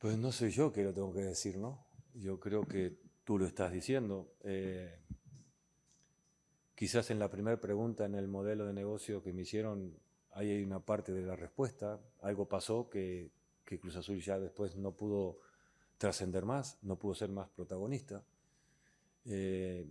Pues no soy yo que lo tengo que decir, ¿no? Yo creo que tú lo estás diciendo. Eh, quizás en la primera pregunta, en el modelo de negocio que me hicieron, ahí hay una parte de la respuesta. Algo pasó que, Cruz Azul ya después no pudo trascender más, no pudo ser más protagonista. Eh,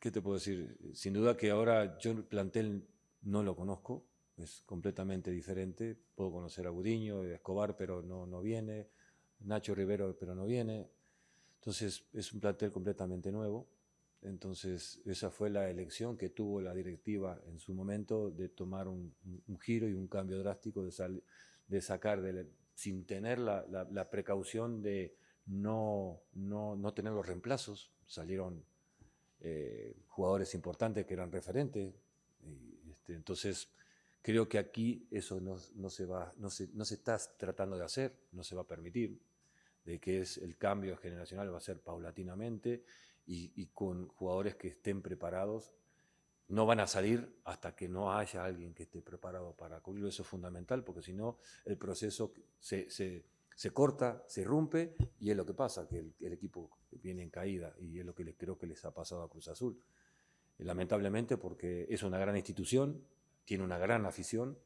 ¿Qué te puedo decir? Sin duda que ahora yo el plantel no lo conozco, es completamente diferente. Puedo conocer a Gudiño, Escobar, pero no, no viene, Nacho Rivero, pero no viene. Entonces es un plantel completamente nuevo. Entonces esa fue la elección que tuvo la directiva en su momento de tomar un, un giro y un cambio drástico, de, de sacar de sin tener la, la, la precaución de no, no, no, tener los reemplazos. Salieron eh, jugadores importantes que eran referentes. Y, este, entonces Creo que aquí eso no, se va, no, se, no se está tratando de hacer, no se va a permitir, de que es el cambio generacional va a ser paulatinamente y, con jugadores que estén preparados. No van a salir hasta que no haya alguien que esté preparado para cubrirlo. Eso es fundamental, porque si no, el proceso se, se se corta, se rompe y es lo que pasa, que el, el, equipo viene en caída y es lo que les, creo que les ha pasado a Cruz Azul. Lamentablemente porque es una gran institución, tiene una gran afición.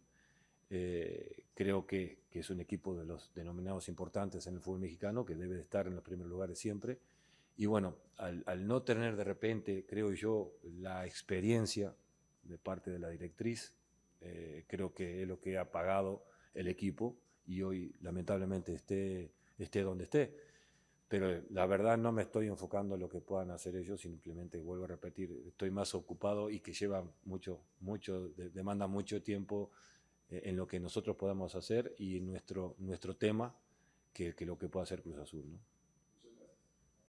Eh, creo que, es un equipo de los denominados importantes en el fútbol mexicano, que debe de estar en los primeros lugares siempre. Y bueno, al, no tener de repente, creo yo, la experiencia de parte de la directriz, eh, creo que es lo que ha pagado el equipo y hoy lamentablemente esté, esté donde esté pero la verdad no me estoy enfocando en lo que puedan hacer ellos, simplemente vuelvo a repetir, estoy más ocupado y que lleva mucho, mucho, demanda mucho tiempo eh, en lo que nosotros podamos hacer y nuestro, nuestro tema que, que lo que pueda hacer Cruz Azul. ¿no?